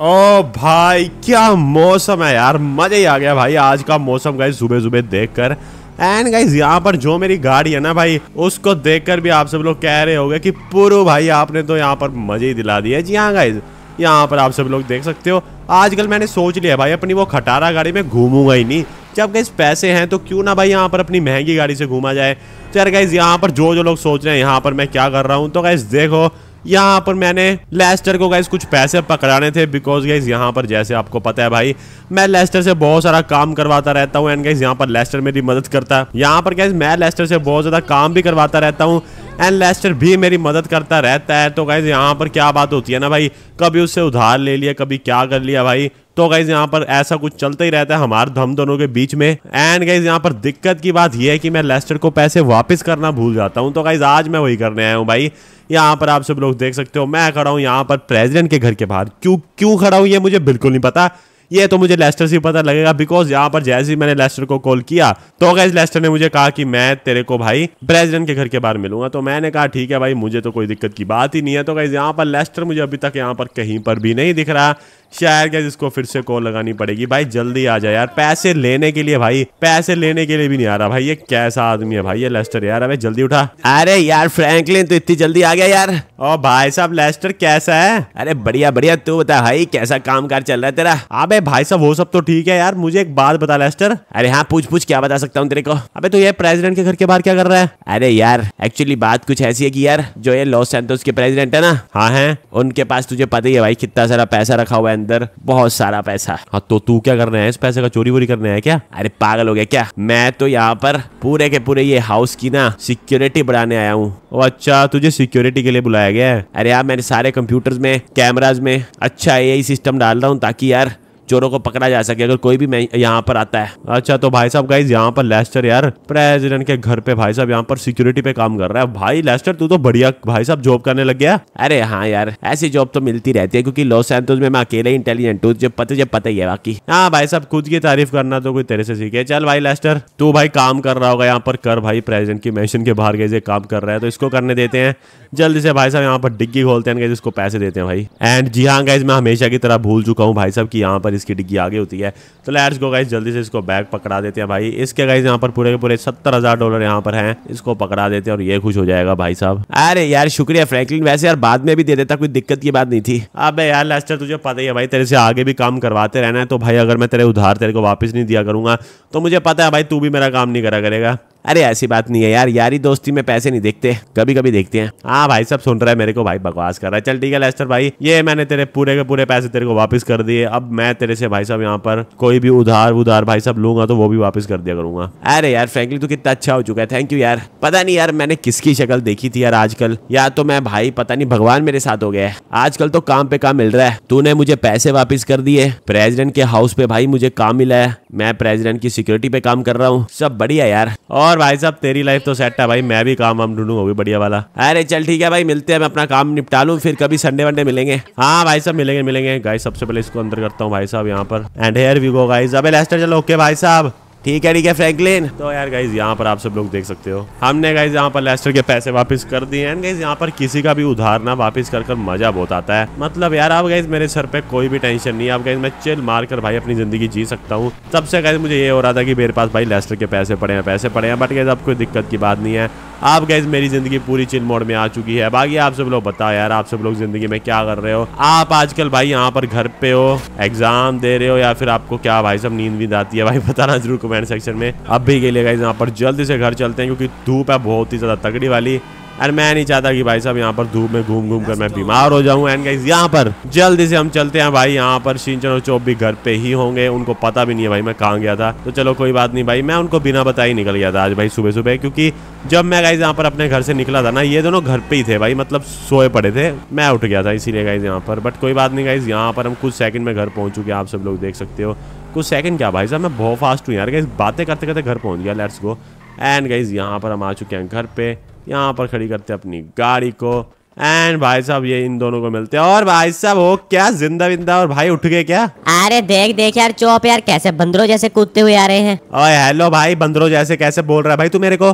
ओ भाई क्या मौसम है यार मजा ही आ गया भाई आज का मौसम गाइज सुबह सुबह देखकर एंड गाइज यहाँ पर जो मेरी गाड़ी है ना भाई उसको देखकर भी आप सब लोग कह रहे होंगे कि पुरु भाई आपने तो यहाँ पर मजे ही दिला दिए जी हाँ गाइज यहाँ पर आप सब लोग देख सकते हो आजकल मैंने सोच लिया भाई अपनी वो खटारा गाड़ी में घूमूंगा ही नहीं जब गाइज पैसे हैं तो क्यों ना भाई यहाँ पर अपनी महंगी गाड़ी से घूमा जाए चल गाइज यहाँ पर जो जो लोग सोच रहे हैं यहाँ पर मैं क्या कर रहा हूँ तो गाइज देखो यहाँ पर मैंने लेस्टर को गाइज कुछ पैसे पकड़ाने थे बिकॉज गाइज यहाँ पर जैसे आपको पता है भाई मैं लेस्टर से बहुत सारा काम करवाता रहता हूँ एंड गाइज यहाँ पर लेस्टर मेरी मदद करता है यहाँ पर गाइज मैं लेस्टर से बहुत ज्यादा काम भी करवाता रहता हूँ एंड लेस्टर भी मेरी मदद करता रहता है तो गाइज यहाँ पर क्या बात होती है ना भाई कभी उससे उधार ले लिया कभी क्या कर लिया भाई तो गाइज यहाँ पर ऐसा कुछ चलता ही रहता है हमारे हम दोनों के बीच में एंड गाइज यहाँ पर दिक्कत की बात यह है कि मैं लेस्टर को पैसे वापस करना भूल जाता हूँ तो गाइज आज मैं वही करने आया हूँ भाई यहाँ पर आप सब लोग देख सकते हो मैं खड़ा हूँ यहाँ पर प्रेसिडेंट के घर के बाहर क्यों क्यों खड़ा हूँ ये मुझे बिल्कुल नहीं पता ये तो मुझे लेस्टर से पता लगेगा बिकॉज यहाँ पर जैसे ही मैंने लेस्टर को कॉल किया तो गैस लेस्टर ने मुझे कहा कि मैं तेरे को भाई प्रेसिडेंट के घर के बाहर मिलूंगा तो मैंने कहा ठीक है भाई मुझे तो कोई दिक्कत की बात ही नहीं है तो गैस यहाँ पर लेस्टर मुझे अभी तक यहाँ पर कहीं पर भी नहीं दिख रहा शायद गैस इसको फिर से कॉल लगानी पड़ेगी भाई जल्दी आ जाए यार पैसे लेने के लिए भाई पैसे लेने के लिए भी नहीं आ रहा भाई ये कैसा आदमी है भाई ये लेस्टर यार अभी जल्दी उठा अरे यार फ्रैंकलिन तो इतनी जल्दी आ गया यार ओ भाई साहब लेस्टर कैसा है अरे बढ़िया बढ़िया तू बता भाई कैसा काम कार चल रहा है तेरा अबे अरे भाई साहब वो सब तो ठीक है यार मुझे एक बात बता लेस्टर अरे हाँ पूछ पूछ क्या बता सकता हूँ तेरे को अबे तो ये प्रेसिडेंट के घर के बाहर क्या कर रहा है अरे यार एक्चुअली बात कुछ ऐसी है कि यार जो ये लॉस सैंटोस के प्रेसिडेंट है ना हाँ है उनके पास तुझे पता ही है भाई कितना सारा पैसा रखा हुआ है अंदर बहुत सारा पैसा हाँ तो तू क्या करना है इस पैसे का चोरी वोरी करना है क्या अरे पागल हो गया क्या मैं तो यहाँ पर पूरे के पूरे ये हाउस की ना सिक्योरिटी बढ़ाने आया हूँ अच्छा तुझे सिक्योरिटी के लिए बुलाया गया है अरे यार मेरे सारे कंप्यूटर्स में कैमराज में अच्छा यही सिस्टम डाल रहा हूँ ताकि यार चोरों को पकड़ा जा सके अगर कोई भी यहाँ पर आता है अच्छा तो भाई साहब गाइज यहाँ पर लेस्टर यार प्रेसिडेंट के घर पे भाई साहब यहाँ पर सिक्योरिटी पे काम कर रहा है भाई लेस्टर तू तो बढ़िया भाई साहब जॉब करने लग गया अरे हाँ यार ऐसी जॉब तो मिलती रहती है क्योंकि लॉस एंथोस में मैं अकेले इंटेलिजेंट हूँ जब पता जब पता ही है बाकी हाँ भाई साहब खुद की तारीफ करना तो कोई तेरे से सीखे चल भाई लेस्टर तू भाई काम कर रहा होगा यहाँ पर कर भाई प्रेसिडेंट की मैंशन के बाहर गए काम कर रहा है तो इसको करने देते हैं जल्दी से भाई साहब यहाँ पर डिग्गी खोलते हैं इसको पैसे देते हैं भाई एंड जी हाँ गाइज मैं हमेशा की तरह भूल चुका हूँ भाई साहब की यहाँ पर सर्विस किट की आगे होती है तो लैट्स गो गाइज जल्दी से इसको बैग पकड़ा देते हैं भाई इसके गाइज यहाँ पर पूरे के पूरे सत्तर हजार डॉलर यहाँ पर है इसको पकड़ा देते हैं और ये खुश हो जाएगा भाई साहब अरे यार शुक्रिया फ्रैंकलिन वैसे यार बाद में भी दे देता कोई दिक्कत की बात नहीं थी अब यार लेस्टर तुझे पता ही है भाई तेरे से आगे भी काम करवाते रहना है तो भाई अगर मैं तेरे उधार तेरे को वापस नहीं दिया करूंगा तो मुझे पता है भाई तू भी मेरा काम नहीं करा करेगा अरे ऐसी बात नहीं है यार यारी दोस्ती में पैसे नहीं देखते कभी कभी देखते हैं हाँ भाई सब सुन रहा है मेरे को भाई बकवास कर रहा है चल ठीक है लेस्टर भाई ये मैंने तेरे पूरे के पूरे पैसे तेरे को वापस कर दिए अब मैं तेरे से भाई साहब यहाँ पर कोई भी उधार उधार भाई साहब लूंगा तो वो भी वापस कर दिया करूंगा अरे यार फ्रेंकली तू कितना अच्छा हो चुका है थैंक यू यार पता नहीं यार मैंने किसकी शक्ल देखी थी यार आजकल या तो मैं भाई पता नहीं भगवान मेरे साथ हो गया है आजकल तो काम पे काम मिल रहा है तूने मुझे पैसे वापस कर दिए प्रेसिडेंट के हाउस पे भाई मुझे काम मिला है मैं प्रेसिडेंट की सिक्योरिटी पे काम कर रहा हूँ सब बढ़िया यार और यार भाई साहब तेरी लाइफ तो सेट है भाई मैं भी काम वाम ढूंढू भी बढ़िया वाला अरे चल ठीक है भाई मिलते हैं मैं अपना काम निपटा लू फिर कभी संडे वनडे मिलेंगे हाँ भाई साहब मिलेंगे मिलेंगे गाइस सबसे पहले इसको अंदर करता हूँ भाई साहब यहाँ पर and here we go guys अबे लेस्टर चलो ओके भाई साहब ठीक है ठीक है फ्रैंकलिन तो यार गाइज यहाँ पर आप सब लोग देख सकते हो हमने गाइज यहाँ पर लेस्टर के पैसे वापस कर दिए एंड गाइज यहाँ पर किसी का भी उधार ना वापस कर कर मजा बहुत आता है मतलब यार आप गाइज मेरे सर पे कोई भी टेंशन नहीं है आप गाइज मैं चिल मार कर भाई अपनी जिंदगी जी सकता हूँ सबसे गाइज मुझे ये हो रहा था कि मेरे पास भाई लेस्टर के पैसे पड़े हैं पैसे पड़े हैं बट गाइज अब कोई दिक्कत की बात नहीं है आप गैस मेरी ज़िंदगी पूरी चिन मोड में आ चुकी है बाकी आप सब लोग बताओ यार आप सब लोग ज़िंदगी में क्या कर रहे हो आप आजकल भाई यहाँ पर घर पे हो एग्ज़ाम दे रहे हो या फिर आपको क्या भाई सब नींद भी आती है भाई बताना जरूर कमेंट सेक्शन में अब भी के लिए गाइज यहाँ पर जल्दी से घर चलते हैं क्योंकि धूप है बहुत ही ज़्यादा तगड़ी वाली एंड मैं नहीं चाहता कि भाई साहब यहाँ पर धूप में घूम घूम कर मैं बीमार हो जाऊँ एंड गाइज यहाँ पर जल्दी से हम चलते हैं भाई यहाँ पर शिंचन और चौप भी घर पे ही होंगे उनको पता भी नहीं है भाई मैं कहाँ गया था तो चलो कोई बात नहीं भाई मैं उनको बिना बताए निकल गया था आज भाई सुबह सुबह क्योंकि जब मैं गाइज यहाँ पर अपने घर से निकला था ना ये दोनों घर पे ही थे भाई मतलब सोए पड़े थे मैं उठ गया था इसीलिए गाइज यहाँ पर बट कोई बात नहीं गाइज यहाँ पर हम कुछ सेकंड में घर पहुँच चुके आप सब लोग देख सकते हो कुछ सेकंड क्या भाई साहब मैं बहुत फास्ट हूँ यार गाइज बातें करते करते घर पहुँच गया लेट्स गो एंड गाइज यहाँ पर हम आ चुके हैं घर पे यहाँ पर खड़ी करते अपनी गाड़ी को एंड भाई साहब ये इन दोनों को मिलते हैं और भाई साहब हो क्या जिंदा विंदा और भाई उठ गए क्या अरे देख देख यार चौप यार कैसे बंदरों जैसे कूदते हुए आ रहे हैं ओए हेलो भाई बंदरों जैसे कैसे बोल रहा है भाई तू मेरे को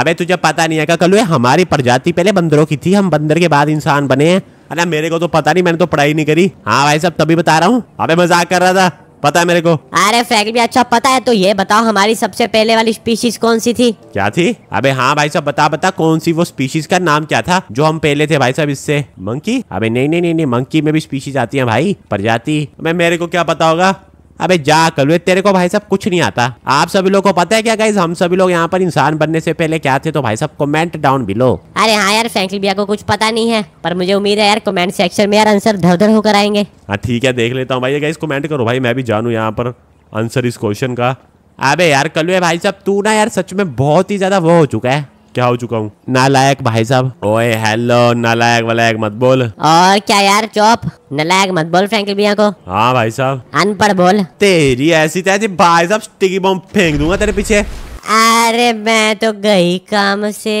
अबे तुझे पता नहीं है क्या कल हमारी प्रजाति पहले बंदरों की थी हम बंदर के बाद इंसान बने हैं अरे मेरे को तो पता नहीं मैंने तो पढ़ाई नहीं करी हाँ भाई साहब तभी बता रहा हूँ अबे मजाक कर रहा था पता है मेरे को अरे फैक्ट भी अच्छा पता है तो ये बताओ हमारी सबसे पहले वाली स्पीशीज कौन सी थी क्या थी अबे हाँ भाई साहब बता बता कौन सी वो स्पीशीज का नाम क्या था जो हम पहले थे भाई साहब इससे मंकी अबे नहीं नहीं नहीं नहीं मंकी में भी स्पीशीज आती है भाई प्रजाति मैं मेरे को क्या पता होगा अबे जा कलवे तेरे को भाई साहब कुछ नहीं आता आप सभी लोग को पता है क्या गाइज हम सभी लोग यहाँ पर इंसान बनने से पहले क्या थे तो भाई साहब कमेंट डाउन बिलो अरे हाँ यार फैंकली भैया को कुछ पता नहीं है पर मुझे उम्मीद है यार कमेंट सेक्शन में यार आंसर धर धर होकर आएंगे हाँ ठीक है देख लेता हूँ भाई गाइज कमेंट करो भाई मैं भी जानू यहाँ पर आंसर इस क्वेश्चन का अबे यार कलवे भाई साहब तू ना यार सच में बहुत ही ज्यादा वो हो चुका है क्या हो चुका हूँ नालायक भाई साहब ओए हेलो नालायक वालायक मत बोल और क्या यार चौप नालायक मत बोल फ्रैंकल भैया को हाँ भाई साहब अनपढ़ बोल तेरी ऐसी तैसी भाई साहब टिकी बम फेंक दूंगा तेरे पीछे अरे मैं तो गई काम से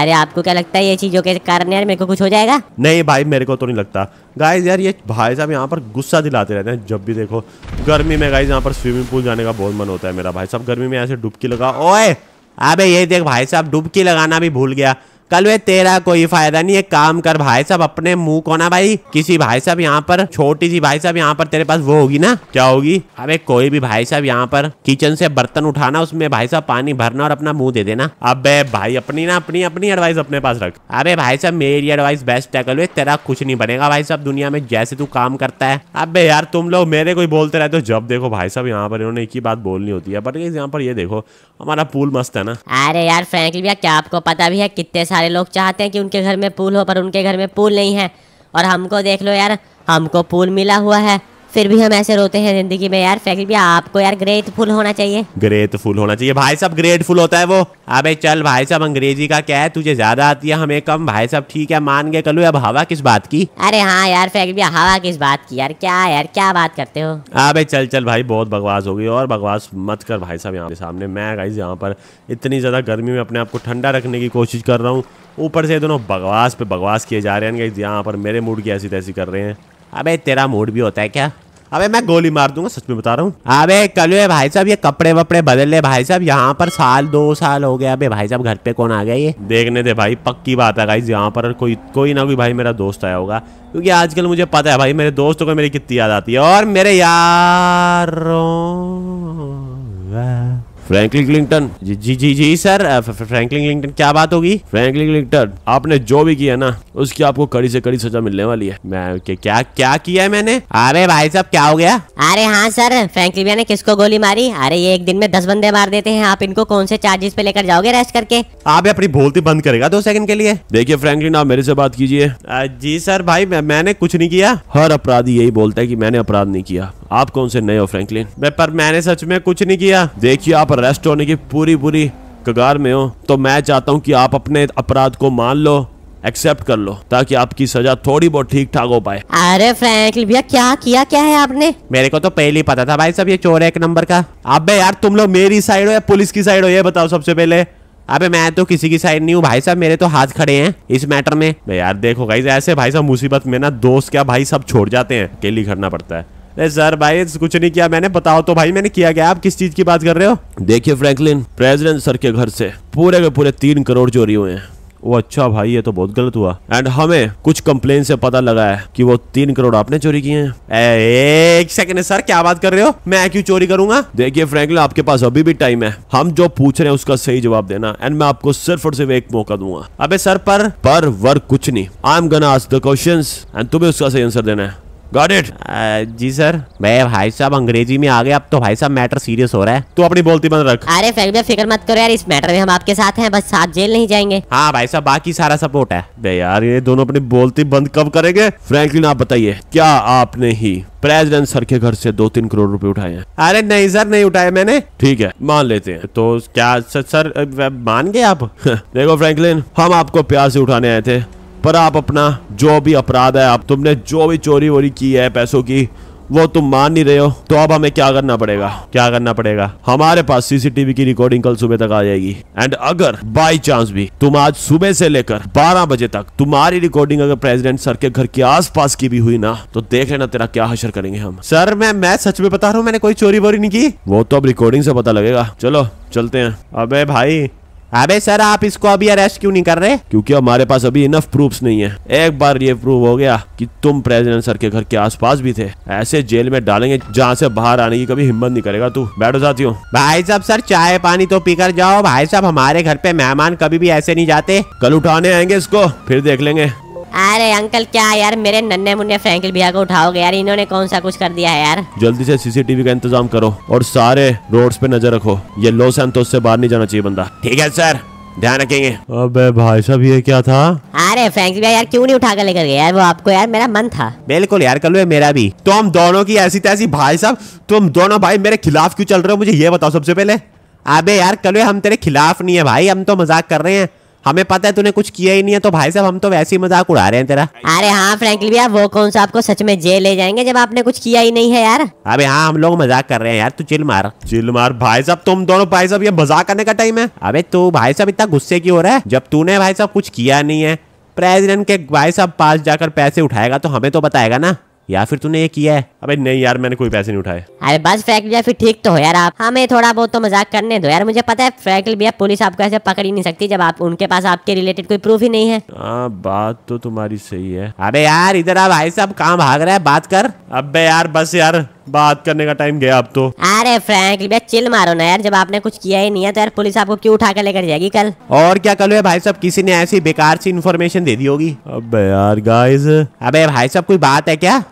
अरे आपको क्या लगता है ये चीजों के कारण यार मेरे को कुछ हो जाएगा नहीं भाई मेरे को तो नहीं लगता गाइस यार ये भाई साहब यहाँ पर गुस्सा दिलाते रहते हैं जब भी देखो गर्मी में गाइस यहाँ पर स्विमिंग पूल जाने का बहुत मन होता है मेरा भाई साहब गर्मी में ऐसे डुबकी लगा ओए अबे ये देख भाई साहब डुबकी लगाना भी भूल गया कल वे तेरा कोई फायदा नहीं है काम कर भाई साहब अपने मुंह को ना भाई किसी भाई साहब यहाँ पर छोटी सी भाई साहब यहाँ पर तेरे पास वो होगी ना क्या होगी अबे कोई भी भाई साहब यहाँ पर किचन से बर्तन उठाना उसमें भाई साहब पानी भरना और अपना मुंह दे देना अबे भाई अपनी ना अपनी अपनी एडवाइस अपने पास रख अबे भाई साहब मेरी एडवाइस बेस्ट है कल वे तेरा कुछ नहीं बनेगा भाई साहब दुनिया में जैसे तू काम करता है अब यार तुम लोग मेरे को बोलते रहते हो जब देखो भाई साहब यहाँ पर इन्होंने एक ही बात बोलनी होती है बट यहाँ पर ये देखो हमारा पूल मस्त है ना अरे यार फ्रेंकली भैया क्या आपको पता भी है कितने सारे लोग चाहते हैं कि उनके घर में पूल हो पर उनके घर में पूल नहीं है और हमको देख लो यार हमको पूल मिला हुआ है फिर भी हम ऐसे रोते हैं जिंदगी में यार फैकल भी आपको यार ग्रेटफुल होना चाहिए ग्रेटफुल होना चाहिए भाई साहब ग्रेटफुल होता है वो अबे चल भाई साहब अंग्रेजी का क्या है तुझे ज्यादा आती है हमें कम भाई साहब ठीक है मान गए कलू अब हवा किस बात की अरे हाँ यार फैकल हवा किस बात की यार क्या यार क्या बात करते हो अबे चल चल भाई बहुत बकवास गई और बकवास मत कर भाई साहब यहाँ के सामने मैं गाइज यहाँ पर इतनी ज्यादा गर्मी में अपने आप को ठंडा रखने की कोशिश कर रहा हूँ ऊपर से दोनों बकवास पे बकवास किए जा रहे हैं यहाँ पर मेरे मूड की ऐसी तैसी कर रहे हैं अबे तेरा मूड भी होता है क्या अबे मैं गोली मार दूंगा सच में बता रहा हूँ अबे कल भाई साहब ये कपड़े वपड़े बदल ले भाई साहब यहाँ पर साल दो साल हो गया अबे भाई साहब घर पे कौन आ गया ये देखने दे भाई पक्की बात है गाइज यहाँ पर कोई कोई ना कोई भाई मेरा दोस्त आया होगा क्योंकि आजकल मुझे पता है भाई मेरे दोस्तों को मेरी कितनी याद आती है और मेरे यार फ्रैंकलिन क्लिंगटन जी जी जी जी सर फ्रैंकलिन क्लिंगटन क्या बात होगी फ्रैंकलिन क्लिंगटन आपने जो भी किया ना उसकी आपको कड़ी से कड़ी सजा मिलने वाली है मैं क्या क्या, क्या किया है मैंने अरे भाई साहब क्या हो गया अरे हाँ सर फ्रैंकलिन भैया ने किसको गोली मारी अरे ये एक दिन में दस बंदे मार देते हैं आप इनको कौन से चार्जेस पे लेकर जाओगे रेस्ट करके आप अपनी बोलती बंद करेगा दो सेकंड के लिए देखिए फ्रैंकलिन आप मेरे से बात कीजिए जी सर भाई मैंने कुछ नहीं किया हर अपराधी यही बोलता है की मैंने अपराध नहीं किया आप कौन से नए हो फ्रैंकलिन पर मैंने सच में कुछ नहीं किया देखिए आप पर अरेस्ट होने की पूरी पूरी कगार में हो तो मैं चाहता हूँ कि आप अपने अपराध को मान लो एक्सेप्ट कर लो ताकि आपकी सजा थोड़ी बहुत ठीक ठाक हो पाए अरे फ्रैंकल भैया क्या किया क्या है आपने मेरे को तो पहले ही पता था भाई सब ये चोर है एक नंबर का अबे यार तुम लोग मेरी साइड हो या पुलिस की साइड हो ये बताओ सबसे पहले अबे मैं तो किसी की साइड नहीं हूँ भाई साहब मेरे तो हाथ खड़े हैं इस मैटर में यार देखो गाइज ऐसे भाई साहब मुसीबत में ना दोस्त क्या भाई सब छोड़ जाते हैं अकेली करना पड़ता है सर भाई कुछ नहीं किया मैंने बताओ तो भाई मैंने किया गया आप किस चीज की बात कर रहे हो देखिए फ्रैंकलिन प्रेसिडेंट सर के घर से पूरे के पूरे तीन करोड़ चोरी हुए हैं वो अच्छा भाई ये तो बहुत गलत हुआ एंड हमें कुछ कंप्लेन से पता लगा है कि वो तीन करोड़ आपने चोरी किए हैं एक सेकंड सर क्या बात कर रहे हो मैं क्यों चोरी करूंगा देखिए फ्रैंकलिन आपके पास अभी भी टाइम है हम जो पूछ रहे हैं उसका सही जवाब देना एंड मैं आपको सिर्फ और सिर्फ एक मौका दूंगा अबे सर पर पर वर्क कुछ नहीं I am gonna ask the and तुम्हें उसका सही आंसर देना है गॉट इट uh, जी सर मैं भाई साहब अंग्रेजी में आ गए अब तो भाई साहब मैटर सीरियस हो रहा है तू अपनी बोलती बंद रख अरे फिर फिक्र मत करो यार इस मैटर में हम आपके साथ हैं बस साथ जेल नहीं जाएंगे हाँ भाई साहब बाकी सारा सपोर्ट है बे यार ये दोनों अपनी बोलती बंद कब करेंगे फ्रैंकलिन आप बताइए क्या आपने ही प्रेसिडेंट सर के घर से दो तीन करोड़ रुपए उठाए हैं अरे नहीं सर नहीं उठाए मैंने ठीक है मान लेते हैं तो क्या सर मान गए आप देखो फ्रैंकलिन हम आपको प्यार से उठाने आए थे पर आप अपना जो भी अपराध है आप तुमने जो भी चोरी वोरी की है पैसों की वो तुम मान नहीं रहे हो तो अब हमें क्या करना पड़ेगा क्या करना पड़ेगा हमारे पास सीसीटीवी की रिकॉर्डिंग कल सुबह तक आ जाएगी एंड अगर बाई चांस भी तुम आज सुबह से लेकर 12 बजे तक तुम्हारी रिकॉर्डिंग अगर प्रेसिडेंट सर के घर के आसपास की भी हुई ना तो देख लेना तेरा क्या हशर करेंगे हम सर मैं मैं सच में बता रहा हूँ मैंने कोई चोरी वोरी नहीं की वो तो अब रिकॉर्डिंग से पता लगेगा चलो चलते हैं अबे भाई अबे सर आप इसको अभी अरेस्ट क्यों नहीं कर रहे क्योंकि हमारे पास अभी इनफ प्रूफ्स नहीं है एक बार ये प्रूव हो गया कि तुम प्रेसिडेंट सर के घर के आसपास भी थे ऐसे जेल में डालेंगे जहाँ से बाहर आने की कभी हिम्मत नहीं करेगा तू बैठो हो भाई साहब सर चाय पानी तो पीकर जाओ भाई साहब हमारे घर पे मेहमान कभी भी ऐसे नहीं जाते कल उठाने आएंगे इसको फिर देख लेंगे अरे अंकल क्या यार मेरे नन्हे मुन्ने फ्रैंकल भैया को उठाओगे यार इन्होंने कौन सा कुछ कर दिया है यार जल्दी से सीसीटीवी का इंतजाम करो और सारे रोड्स पे नजर रखो ये लो तो उससे बाहर नहीं जाना चाहिए बंदा ठीक है सर ध्यान रखेंगे अबे भाई साहब ये क्या था अरे फ्रेंकिल भैया यार क्यों नहीं उठा कर लेकर गए यार वो आपको यार मेरा मन था बिल्कुल यार कल मेरा भी तुम तो दोनों की ऐसी तैसी भाई साहब तुम तो दोनों भाई मेरे खिलाफ क्यों चल रहे हो मुझे ये बताओ सबसे पहले अबे यार कल हम तेरे खिलाफ नहीं है भाई हम तो मजाक कर रहे हैं हमें पता है तूने कुछ किया ही नहीं है तो भाई साहब हम तो वैसे ही मजाक उड़ा रहे हैं तेरा अरे हाँ फ्रेंकली भैया वो कौन सा आपको सच में जेल ले जाएंगे जब आपने कुछ किया ही नहीं है यार अबे हाँ हम लोग मजाक कर रहे हैं यार तू चिल मार चिल मार भाई साहब तुम दोनों भाई साहब ये मजाक करने का टाइम है अबे तू भाई साहब इतना गुस्से की हो रहा है जब तूने भाई साहब कुछ किया नहीं है प्रेसिडेंट के भाई साहब पास जाकर पैसे उठाएगा तो हमें तो बताएगा ना या फिर तूने ये किया है अबे नहीं यार मैंने कोई पैसे नहीं उठाए अरे बस फैकल भैया फिर ठीक तो हो यार आप हमें थोड़ा बहुत तो मजाक करने दो यार मुझे पता है फैकल भैया पुलिस आपको ऐसे पकड़ ही नहीं सकती जब आप उनके पास आपके रिलेटेड कोई प्रूफ ही नहीं है आ, बात तो तुम्हारी सही है अरे यार इधर आप भाई साहब कहाँ भाग रहा है बात कर अब यार बस यार बात करने का टाइम गया अब तो अरे फ्रैंक भैया चिल मारो ना यार जब आपने कुछ किया ही नहीं है तो यार पुलिस आपको क्यों उठा कर लेकर जाएगी कल और क्या कल भाई साहब किसी ने ऐसी बेकार सी इन्फॉर्मेशन दे दी होगी अब यार गाइस अबे भाई साहब कोई बात है क्या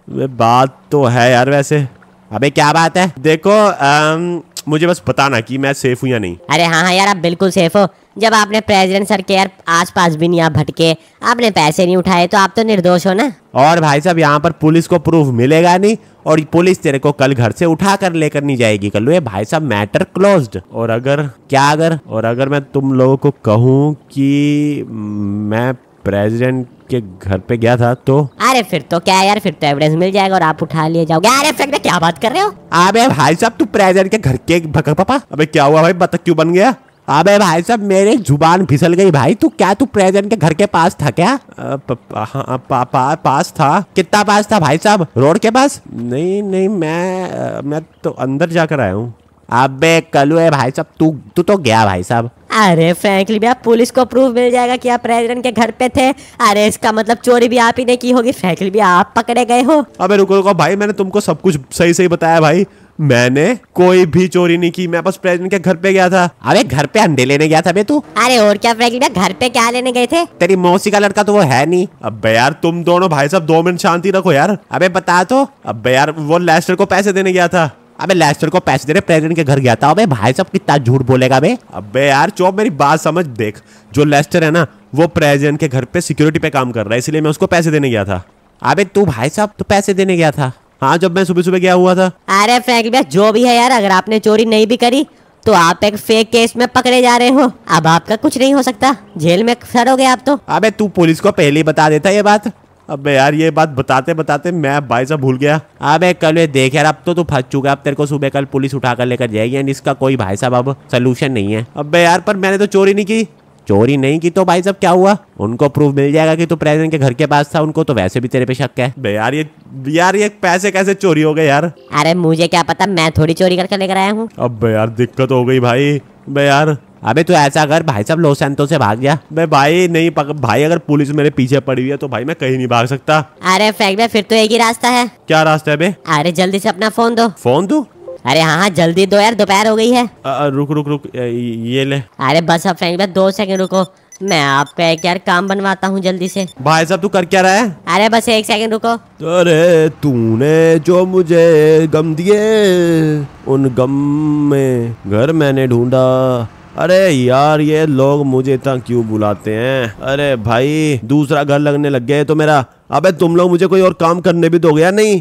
बात तो है यार वैसे अबे क्या बात है देखो आम, मुझे बस बताना कि मैं सेफ हूँ या नहीं अरे हाँ हाँ यार आप बिल्कुल सेफ हो जब आपने प्रेसिडेंट सर के यार आस पास भी नहीं आप भटके आपने पैसे नहीं उठाए तो आप तो निर्दोष हो ना और भाई साहब यहाँ पर पुलिस को प्रूफ मिलेगा नहीं और पुलिस तेरे को कल घर से उठा कर लेकर नहीं जाएगी कल ये भाई साहब मैटर क्लोज्ड और अगर क्या अगर और अगर मैं तुम लोगों को कहूँ कि मैं प्रेसिडेंट के घर पे गया था तो अरे फिर तो क्या यार फिर तो एविडेंस मिल जाएगा और आप उठा लिए जाओगे अरे फिर क्या बात कर रहे हो अबे भाई साहब तू प्रेसिडेंट के घर के भका पापा अबे क्या हुआ भाई बता क्यों बन गया अबे भाई साहब मेरे जुबान फिसल गई भाई तू क्या तू प्रेजेंट के घर के पास था क्या पापा हाँ, पा, पा, पास था कितना पास था भाई साहब रोड के पास नहीं नहीं मैं मैं तो अंदर जाकर आया हूँ अबे कलू है भाई साहब तू तू तो गया भाई साहब अरे फ्रेंकली भैया पुलिस को प्रूफ मिल जाएगा कि आप प्रेसिडेंट के घर पे थे अरे इसका मतलब चोरी भी आप ही ने की होगी फ्रेंकली भैया आप पकड़े गए हो अबे रुको रुको भाई मैंने तुमको सब कुछ सही सही बताया भाई मैंने कोई भी चोरी नहीं की मैं बस प्रेसिडेंट के घर पे गया था अरे घर पे अंडे लेने गया था बे तू अरे और क्या फ्रेंकली भैया घर पे क्या लेने गए थे तेरी मौसी का लड़का तो वो है नहीं अब यार तुम दोनों भाई साहब दो मिनट शांति रखो यार अबे बता तो अब यार वो लेस्टर को पैसे देने गया था अबे लेस्टर को पैसे दे रहे प्रेसिडेंट के घर गया था अबे भाई साहब कितना झूठ बोलेगा अबे अबे यार चौब मेरी बात समझ देख जो लेस्टर है ना वो प्रेसिडेंट के घर पे सिक्योरिटी पे काम कर रहा है इसलिए मैं उसको पैसे देने गया था अबे तू भाई साहब तो पैसे देने गया था हाँ जब मैं सुबह सुबह गया हुआ था अरे फ्रैंक भैया जो भी है यार अगर आपने चोरी नहीं भी करी तो आप एक फेक केस में पकड़े जा रहे हो अब आपका कुछ नहीं हो सकता जेल में सड़ोगे आप तो अबे तू पुलिस को पहले ही बता देता ये बात अबे यार ये बात बताते बताते मैं भाई साहब भूल गया अबे हाँ, कल ये देख यार अब तो तू फंस चुका अब तेरे को सुबह कल पुलिस उठा कर लेकर जाएगी एंड इसका कोई भाई साहब अब सोल्यूशन नहीं है अबे यार पर मैंने तो चोरी नहीं की चोरी नहीं की तो भाई साहब क्या हुआ उनको प्रूफ मिल जाएगा कि तू प्रेजेंट के घर के पास था उनको तो वैसे भी तेरे पे शक है बे यार ये यार ये पैसे कैसे चोरी हो गए यार अरे मुझे क्या पता मैं थोड़ी चोरी करके लेकर आया हूँ अब यार दिक्कत हो गई भाई बे यार अबे तू ऐसा कर भाई साहब लोस एंतो से भाग गया मैं भाई नहीं पक... भाई अगर पुलिस मेरे पीछे पड़ी हुई है तो भाई मैं कहीं नहीं भाग सकता अरे फैक में फिर तो एक ही रास्ता है क्या रास्ता है बे अरे जल्दी से अपना फोन दो फोन दो अरे हाँ हाँ जल्दी दो यार दोपहर हो गई है आ, रुक रुक रुक ये ले अरे बस अब फेंक दो सेकंड रुको मैं आपका एक यार काम बनवाता हूँ जल्दी से भाई साहब तू कर क्या रहा है अरे बस एक सेकंड रुको अरे तूने जो मुझे गम दिए उन गम में घर मैंने ढूंढा अरे यार ये लोग मुझे इतना क्यों बुलाते हैं अरे भाई दूसरा घर लगने लग गया है तो मेरा अबे तुम लोग मुझे कोई और काम करने भी दोगे या नहीं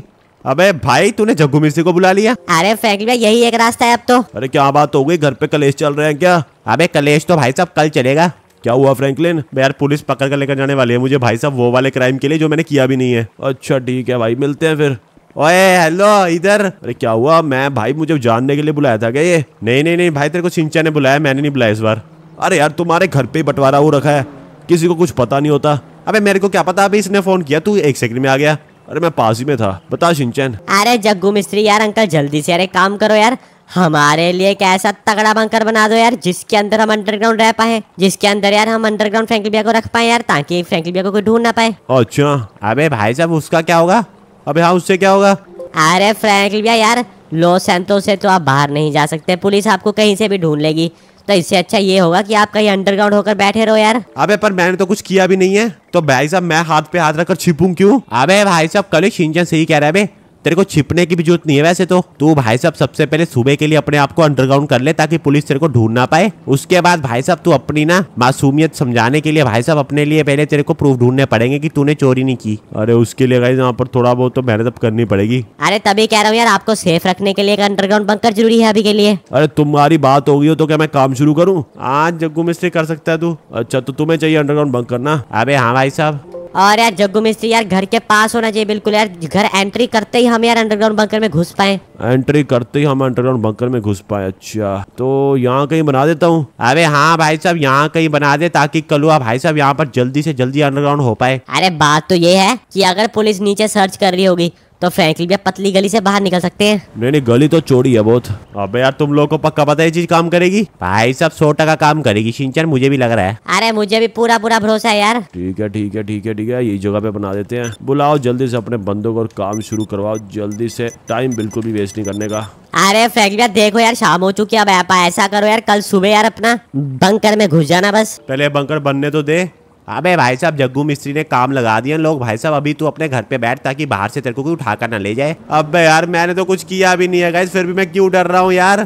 अबे भाई तूने जग्गू मिस्त्री को बुला लिया अरे फ्रैंकलिन भाई यही एक रास्ता है अब तो अरे क्या बात हो गई घर पे कलेश चल रहे हैं क्या अबे कलेश तो भाई साहब कल चलेगा क्या हुआ फ्रैंकलिन यार पुलिस पकड़ कर लेकर जाने वाले है मुझे भाई साहब वो वाले क्राइम के लिए जो मैंने किया भी नहीं है अच्छा ठीक है भाई मिलते हैं फिर ओए हेलो इधर अरे क्या हुआ मैं भाई मुझे जानने के लिए बुलाया था क्या ये नहीं नहीं नहीं भाई तेरे को सिंचा ने बुलाया मैंने नहीं बुलाया इस बार अरे यार तुम्हारे घर पे बंटवारा हो रखा है किसी को कुछ पता नहीं होता अबे मेरे को क्या पता अभी इसने फोन किया तू एक सेकंड में आ गया अरे मैं पास ही में था बता सिंचन अरे जग्गू मिस्त्री यार अंकल जल्दी से अरे काम करो यार हमारे लिए एक ऐसा तगड़ा बंकर बना दो यार जिसके अंदर हम अंडरग्राउंड रह पाए जिसके अंदर यार हम अंडरग्राउंड फ्रेंकलिबिया को रख पाए यार ताकि फ्रेंकलिबिया को कोई ढूंढ ना पाए अच्छा अबे भाई साहब उसका क्या होगा अबे हाँ उससे क्या होगा अरे फ्रैंकल भैया यार लॉस सेंटो से तो आप बाहर नहीं जा सकते पुलिस आपको कहीं से भी ढूंढ लेगी तो इससे अच्छा ये होगा कि आप कहीं अंडरग्राउंड होकर बैठे रहो यार अबे पर मैंने तो कुछ किया भी नहीं है तो भाई साहब मैं हाथ पे हाथ रखकर छिपूं क्यों अबे भाई साहब कल शिंजन से ही कह रहा है तेरे को छिपने की भी जरूरत नहीं है वैसे तो तू भाई साहब सबसे पहले सुबह के लिए अपने आप को अंडरग्राउंड कर ले ताकि पुलिस तेरे को ढूंढ ना पाए उसके बाद भाई साहब तू अपनी ना मासूमियत समझाने के लिए भाई साहब अपने लिए पहले तेरे को प्रूफ ढूंढने पड़ेंगे की तूने चोरी नहीं की अरे उसके लिए भाई यहाँ पर थोड़ा बहुत तो मेहनत अब करनी पड़ेगी अरे तभी कह रहा हूँ यार आपको सेफ रखने के लिए अंडरग्राउंड बंकर जरूरी है अभी के लिए अरे तुम्हारी बात होगी हो तो क्या मैं काम शुरू करूँ आज जग्गू मिस्त्री कर सकता है तू अच्छा तो तुम्हें चाहिए अंडरग्राउंड बंकर ना अबे हाँ भाई साहब और यार जग्गू मिस्त्री यार घर के पास होना चाहिए बिल्कुल यार घर एंट्री करते ही हम यार अंडरग्राउंड बंकर में घुस पाए एंट्री करते ही हम अंडरग्राउंड बंकर में घुस पाए अच्छा तो यहाँ कहीं बना देता हूँ अरे हाँ भाई साहब यहाँ कहीं बना दे ताकि कलुआ भाई साहब यहाँ पर जल्दी से जल्दी अंडरग्राउंड हो पाए अरे बात तो ये है कि अगर पुलिस नीचे सर्च कर रही होगी तो फ्रैंकली भैया पतली गली से बाहर निकल सकते हैं नहीं नहीं गली तो चोरी है बहुत अबे यार तुम लोगों को पक्का पता है चीज काम करेगी भाई साहब सौ टका काम करेगी सिंचन मुझे भी लग रहा है अरे मुझे भी पूरा पूरा भरोसा है यार ठीक है ठीक है ठीक है ठीक है यही जगह पे बना देते हैं बुलाओ जल्दी से अपने बंदों को काम शुरू करवाओ जल्दी से टाइम बिल्कुल भी वेस्ट नहीं करने का अरे फैंक भैया देखो यार शाम हो चुकी है अब ऐसा करो यार कल सुबह यार अपना बंकर में घुस जाना बस पहले बंकर बनने तो दे अबे हाँ भाई साहब जग्गू मिस्त्री ने काम लगा दिया लोग भाई साहब अभी तू अपने घर पे बैठ ताकि बाहर से तेरे को कोई उठाकर ना ले जाए अब यार मैंने तो कुछ किया भी नहीं है गाइस फिर भी मैं क्यों डर रहा हूँ यार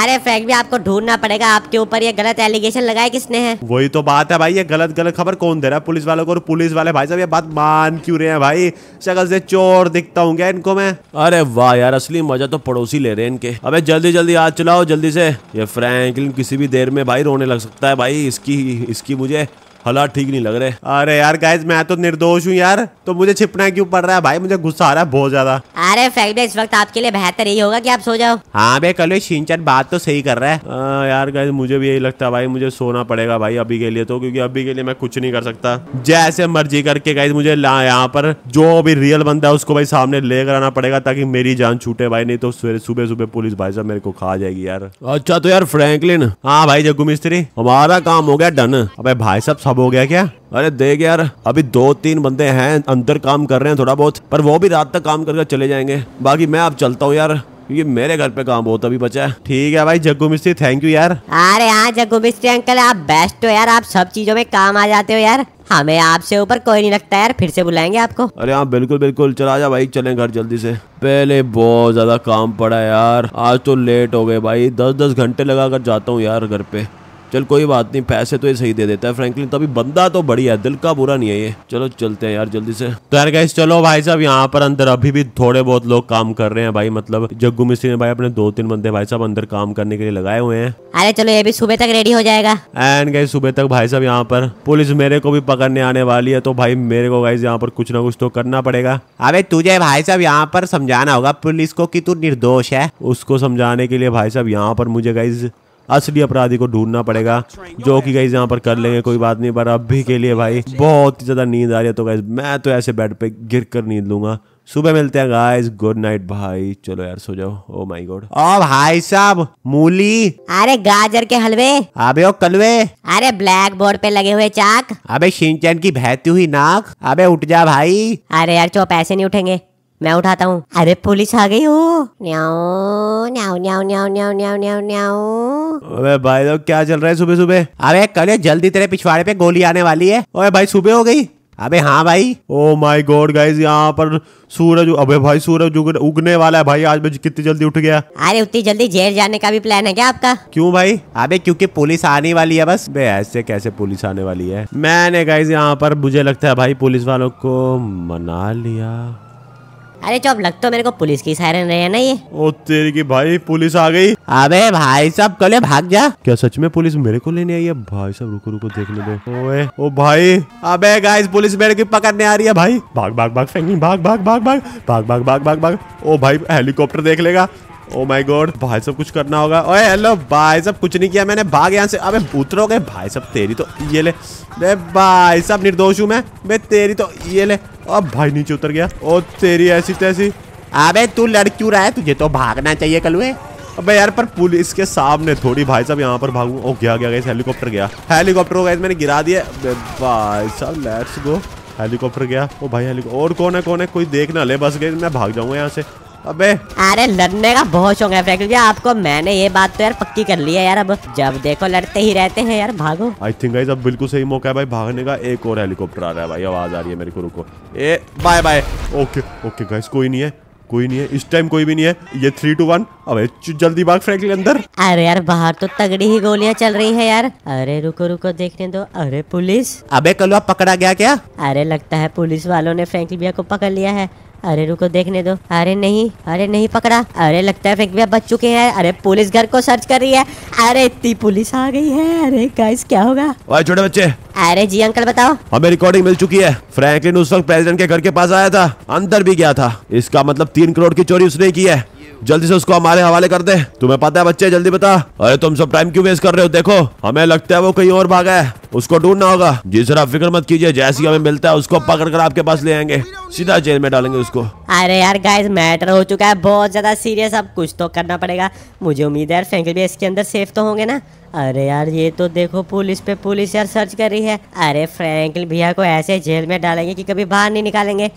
अरे फ्रैंक भी आपको ढूंढना पड़ेगा आपके ऊपर ये गलत एलिगेशन लगाए किसने है वही तो बात है भाई ये गलत गलत खबर कौन दे रहा है पुलिस वालों को और पुलिस वाले भाई साहब ये बात मान क्यों रहे हैं भाई शक्ल से चोर दिखता हूँ क्या इनको मैं अरे वाह यार असली मजा तो पड़ोसी ले रहे हैं इनके अबे जल्दी जल्दी आज चलाओ जल्दी से ये फ्रैंकलिन किसी भी देर में भाई रोने लग सकता है भाई इसकी इसकी मुझे हालात ठीक नहीं लग रहे अरे यार गाइज मैं तो निर्दोष हूँ यार तो मुझे छिपना क्यों पड़ रहा है भाई मुझे गुस्सा आ रहा है बहुत ज्यादा अरे फैक्ट इस वक्त आपके लिए बेहतर यही होगा कि आप सो जाओ हाँ भाई कल सिंचन बात तो सही कर रहा है आ, यार गाइज मुझे भी यही लगता है भाई मुझे सोना पड़ेगा भाई अभी के लिए तो क्योंकि अभी के लिए मैं कुछ नहीं कर सकता जैसे मर्जी करके गाइज मुझे यहाँ पर जो भी रियल बंदा है उसको भाई सामने लेकर आना पड़ेगा ताकि मेरी जान छूटे भाई नहीं तो सुबह सुबह पुलिस भाई साहब मेरे को खा जाएगी यार अच्छा तो यार फ्रैंकलिन हाँ भाई जग्गू मिस्त्री हमारा काम हो गया डन अब भाई साहब खराब हो गया क्या अरे देख यार अभी दो तीन बंदे हैं अंदर काम कर रहे हैं थोड़ा बहुत पर वो भी रात तक काम करके चले जाएंगे बाकी मैं अब चलता हूँ यार ये मेरे घर पे काम बहुत अभी बचा है ठीक है भाई जग्गू मिस्त्री थैंक यू यार अरे हाँ जग्गू मिस्त्री अंकल आप बेस्ट हो यार आप सब चीजों में काम आ जाते हो यार हमें आपसे ऊपर कोई नहीं लगता यार फिर से बुलाएंगे आपको अरे हाँ बिल्कुल बिल्कुल चला जा भाई चले घर जल्दी से पहले बहुत ज्यादा काम पड़ा यार आज तो लेट हो गए भाई दस दस घंटे लगा कर जाता हूँ यार घर पे चल कोई बात नहीं पैसे तो ये सही दे देता है फ्रैंकलिन तभी तो बंदा तो बढ़िया है दिल का बुरा नहीं है ये चलो चलते हैं यार जल्दी से तो यार गाइस चलो भाई साहब यहाँ पर अंदर अभी भी थोड़े बहुत लोग काम कर रहे हैं भाई मतलब जग्गू मिस्त्री ने भाई अपने दो तीन बंदे भाई साहब अंदर काम करने के लिए लगाए हुए हैं अरे चलो ये भी सुबह तक रेडी हो जाएगा एंड गाइस सुबह तक भाई साहब यहाँ पर पुलिस मेरे को भी पकड़ने आने वाली है तो भाई मेरे को गाइस यहाँ पर कुछ ना कुछ तो करना पड़ेगा अरे तुझे भाई साहब यहाँ पर समझाना होगा पुलिस को की तू निर्दोष है उसको समझाने के लिए भाई साहब यहाँ पर मुझे गाइस असली अपराधी को ढूंढना पड़ेगा जो कि गई यहाँ पर कर लेंगे कोई बात नहीं पर अभी के लिए भाई बहुत ही ज़्यादा नींद आ रही है तो गाइज मैं तो ऐसे बेड पे गिर कर नींद लूंगा सुबह मिलते हैं गाइस गुड नाइट भाई चलो यार सो जाओ ओ माय गॉड ओ भाई साहब मूली अरे गाजर के हलवे अबे ओ कलवे अरे ब्लैक बोर्ड पे लगे हुए चाक अबे शिनचैन की बहती हुई नाक अबे उठ जा भाई अरे यार चो पैसे नहीं उठेंगे मैं उठाता हूँ अरे पुलिस आ गई हो न्याओ न्याओ न्याओ न्याओ न्याओ न्याओ न्याओ न्याओ अरे भाई लोग क्या चल रहा है सुबह सुबह अरे कल जल्दी तेरे पिछवाड़े पे गोली आने वाली है अरे भाई सुबह हो गई अबे हाँ भाई ओ माय गॉड गाइस यहाँ पर सूरज अबे भाई सूरज उगने वाला है भाई आज मैं कितनी जल्दी उठ गया अरे उतनी जल्दी जेल जाने का भी प्लान है क्या आपका क्यों भाई अबे क्योंकि पुलिस आने वाली है बस बे ऐसे कैसे पुलिस आने वाली है मैंने गाइस यहाँ पर मुझे लगता है भाई पुलिस वालों को मना लिया अरे चौप लग तो मेरे को पुलिस की सायरन रहे है ना ये ओ तेरी की भाई पुलिस आ गई अबे भाई साहब कले भाग जा क्या सच में पुलिस मेरे को लेने आई है भाई साहब रुको रुको देखने दो ओए ओ भाई अबे गाइस पुलिस मेरे की पकड़ने आ रही है भाई भाग भाग भाग फेंगी भाग भाग भाग भाग भाग भाग भाग भाग भाग ओ भाई हेलीकॉप्टर देख लेगा ओ माय गॉड भाई सब कुछ करना होगा ओए हेलो भाई सब कुछ नहीं किया मैंने भाग यहाँ से अबे उतरोगे भाई सब तेरी तो ये ले बे भाई सब निर्दोष हूँ मैं बे तेरी तो ये ले अब भाई नीचे उतर गया ओ तेरी ऐसी तैसी अबे तू लड़ क्यों रहा है तुझे तो भागना चाहिए कलुए अबे यार पर पुलिस के सामने थोड़ी भाई साहब यहाँ पर भागू ओ गया गया गया हेलीकॉप्टर गया हेलीकॉप्टर गया मैंने गिरा दिया भाई साहब लेट्स गो हेलीकॉप्टर गया ओ भाई हेलीकॉप्टर और कौन है कौन है कोई देख ना ले बस गए मैं भाग जाऊंगा यहाँ से अबे अरे लड़ने का बहुत शौक है फ्रैंकलिन जी आपको मैंने ये बात तो यार पक्की कर ली है यार अब जब देखो लड़ते ही रहते हैं यार भागो आई थिंक अब बिल्कुल सही मौका है भाई भागने का एक और हेलीकॉप्टर आ रहा है भाई आवाज आ रही है मेरे को रुको ए bye bye okay okay guys कोई नहीं है कोई नहीं है इस टाइम कोई भी नहीं है ये थ्री टू वन अब जल्दी भाग फ्रैंकलिन अंदर अरे यार बाहर तो तगड़ी ही गोलियां चल रही है यार अरे रुको रुको देखने दो अरे पुलिस अबे कलवा आप पकड़ा गया क्या अरे लगता है पुलिस वालों ने फ्रैंकलिन भैया को पकड़ लिया है अरे रुको देखने दो अरे नहीं अरे नहीं पकड़ा अरे लगता है फेंक भी बच चुके हैं अरे पुलिस घर को सर्च कर रही है अरे इतनी पुलिस आ गई है अरे गाइस क्या होगा छोटे बच्चे अरे जी अंकल बताओ हमें रिकॉर्डिंग मिल चुकी है फ्रैंकलिन उस वक्त प्रेसिडेंट के घर के पास आया था अंदर भी गया था इसका मतलब तीन करोड़ की चोरी उसने की है जल्दी से उसको हमारे हवाले कर दे तुम्हें पता है बच्चे जल्दी बता अरे तुम सब टाइम क्यों वेस्ट कर रहे हो देखो हमें लगता है वो कहीं और भागा है उसको ढूंढना होगा जी सर आप फिक्र मत कीजिए जैसे ही हमें मिलता है उसको पकड़ कर आपके पास ले आएंगे सीधा जेल में डालेंगे उसको अरे यार गाइस मैटर हो चुका है बहुत ज्यादा सीरियस अब कुछ तो करना पड़ेगा मुझे उम्मीद है यार फ्रेंकल भी इसके अंदर सेफ तो होंगे ना अरे यार ये तो देखो पुलिस पे पुलिस यार सर्च कर रही है अरे फ्रैंकल भैया को ऐसे जेल में डालेंगे की कभी बाहर नहीं निकालेंगे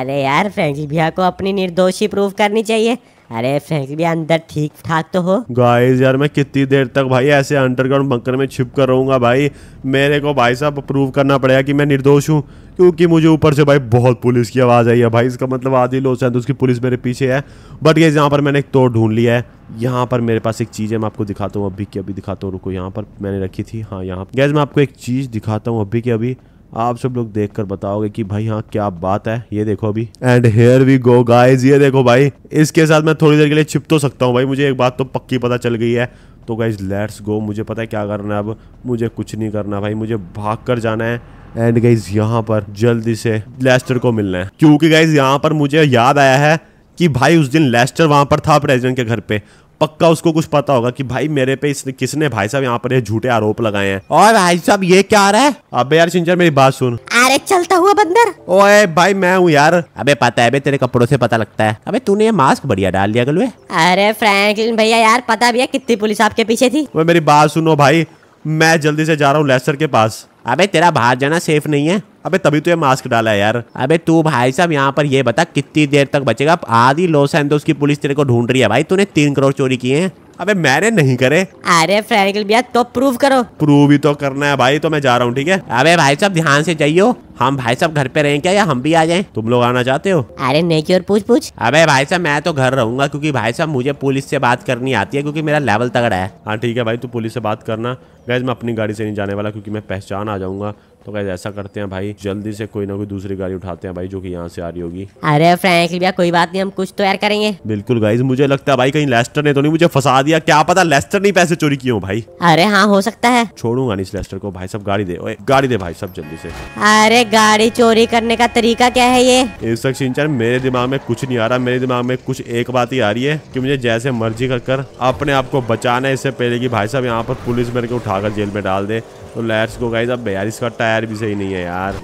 अरे यार फ्रैंकल भैया को अपनी निर्दोषी प्रूफ करनी चाहिए अरे फ्रेंक भी अंदर ठीक ठाक तो हो गाइस यार मैं कितनी देर तक भाई ऐसे अंडरग्राउंड बंकर में छिप कर रहूंगा भाई मेरे को भाई साहब प्रूव करना पड़ेगा कि मैं निर्दोष हूँ क्योंकि मुझे ऊपर से भाई बहुत पुलिस की आवाज़ आई है भाई इसका मतलब आधी लोग तो उसकी पुलिस मेरे पीछे है बट ये यहाँ पर मैंने एक तोड़ ढूंढ लिया है यहाँ पर मेरे पास एक चीज़ है मैं आपको दिखाता हूँ अभी की अभी दिखाता हूँ रुको यहाँ पर मैंने रखी थी हाँ यहाँ गैस मैं आपको एक चीज़ दिखाता हूँ अभी की अभी आप सब लोग देख कर बताओगे कि भाई हाँ क्या बात है ये देखो अभी and here we go guys ये देखो भाई इसके साथ मैं थोड़ी देर के लिए छिप तो सकता हूँ भाई मुझे एक बात तो पक्की पता चल गई है तो गाइज लेट्स गो मुझे पता है क्या करना है अब मुझे कुछ नहीं करना भाई मुझे भाग कर जाना है एंड गाइज यहाँ पर जल्दी से लेस्टर को मिलना है क्योंकि गाइज यहाँ पर मुझे याद आया है कि भाई उस दिन लेस्टर वहां पर था प्रेसिडेंट के घर पे पक्का उसको कुछ पता होगा कि भाई मेरे पे इसने किसने भाई साहब यहाँ पर झूठे आरोप लगाए हैं और भाई साहब ये क्या आ रहा है अबे यार सिंचर मेरी बात सुन अरे चलता हुआ बंदर ओए भाई मैं हूँ यार अबे पता है बे तेरे कपड़ों से पता लगता है अबे तूने ये मास्क बढ़िया डाल दिया गलवे अरे फ्रैंकलिन भैया यार पता भी है कितनी पुलिस आपके पीछे थी मेरी बात सुनो भाई मैं जल्दी से जा रहा हूँ लेस्टर के पास अबे तेरा बाहर जाना सेफ नहीं है अबे तभी तो ये मास्क डाला है यार अबे तू भाई साहब यहाँ पर ये बता कितनी देर तक बचेगा आधी लॉस एंजल्स की पुलिस तेरे को ढूंढ रही है भाई तूने तीन करोड़ चोरी किए हैं अबे मैंने नहीं करे अरे फ्रेंकल भैया तो प्रूव करो प्रूव ही तो करना है भाई तो मैं जा रहा हूँ ठीक है अबे भाई साहब ध्यान से जाइयो हम भाई साहब घर पे रहें क्या या हम भी आ जाएं तुम लोग आना चाहते हो अरे नहीं की और पूछ पूछ अबे भाई साहब मैं तो घर रहूंगा क्योंकि भाई साहब मुझे पुलिस से बात करनी आती है क्योंकि मेरा लेवल तगड़ा है हाँ ठीक है भाई तू पुलिस से बात करना गैज मैं अपनी गाड़ी से नहीं जाने वाला क्योंकि मैं पहचान आ जाऊंगा तो कैसे ऐसा करते हैं भाई जल्दी से कोई ना कोई दूसरी गाड़ी उठाते हैं भाई जो की यहाँ से आ रही होगी अरे फ्रेंक भैया कोई बात नहीं हम कुछ तो यार करेंगे बिल्कुल गाइज मुझे लगता है भाई कहीं लेस्टर ने तो नहीं मुझे फंसा दिया क्या पता लेस्टर ने पैसे चोरी किए भाई अरे हाँ हो सकता है छोड़ूंगा नहीं इस लेस्टर को भाई सब गाड़ी दे गाड़ी दे भाई सब जल्दी से अरे गाड़ी चोरी करने का तरीका क्या है ये सिंचर सिंचन मेरे दिमाग में कुछ नहीं आ रहा मेरे दिमाग में कुछ एक बात ही आ रही है कि मुझे जैसे मर्जी कर कर अपने आप को बचाना है इससे पहले कि भाई साहब यहाँ पर पुलिस मेरे को उठाकर जेल में डाल दे तो लेट्स गो गाइस अब यार इसका टायर भी सही नहीं है यार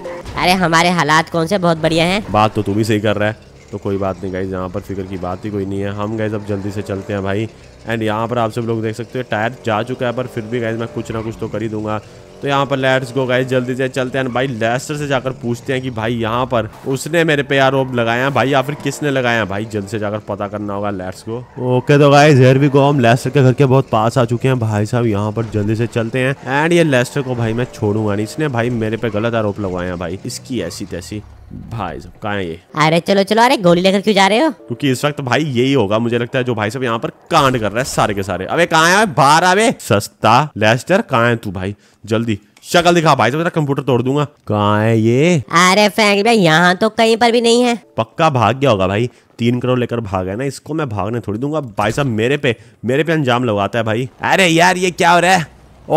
अरे हमारे हालात कौन से बहुत बढ़िया हैं बात तो तू भी सही कर रहा है तो कोई बात नहीं गाइस यहाँ पर फिक्र की बात ही कोई नहीं है हम गए अब जल्दी से चलते हैं भाई एंड यहाँ पर आप सब लोग देख सकते हो टायर जा चुका है पर फिर भी गाइज मैं कुछ ना कुछ तो कर ही दूंगा तो यहाँ पर लेट्स गो गाइस जल्दी से चलते हैं भाई लेस्टर से जाकर पूछते हैं कि भाई यहाँ पर उसने मेरे पे आरोप लगाया हैं भाई या फिर किसने लगाया भाई जल्द से जाकर पता करना होगा लेट्स गो ओके तो गाइस हेयर भी गो हम लेस्टर के घर के बहुत पास आ चुके हैं भाई साहब यहाँ पर जल्दी से चलते हैं एंड ये लेस्टर को भाई मैं छोड़ूंगा नहीं इसने भाई मेरे पे गलत आरोप लगवाया भाई इसकी ऐसी तैसी भाई साहब कहाँ ये अरे चलो चलो अरे गोली लेकर क्यों जा रहे हो क्योंकि इस वक्त भाई यही होगा मुझे लगता है जो भाई साहब यहाँ पर कांड कर रहा है सारे के सारे अबे कहाँ है बाहर आवे सस्ता लेस्टर कहाँ है तू भाई जल्दी शक्ल दिखा भाई साहब कंप्यूटर तोड़ दूंगा कहाँ है ये अरे फ्रैंक भाई यहाँ तो कहीं पर भी नहीं है पक्का भाग गया होगा भाई तीन करोड़ लेकर भाग है ना इसको मैं भागने थोड़ी दूंगा भाई साहब मेरे पे मेरे पे अंजाम लगाता है भाई अरे यार ये क्या हो रहा है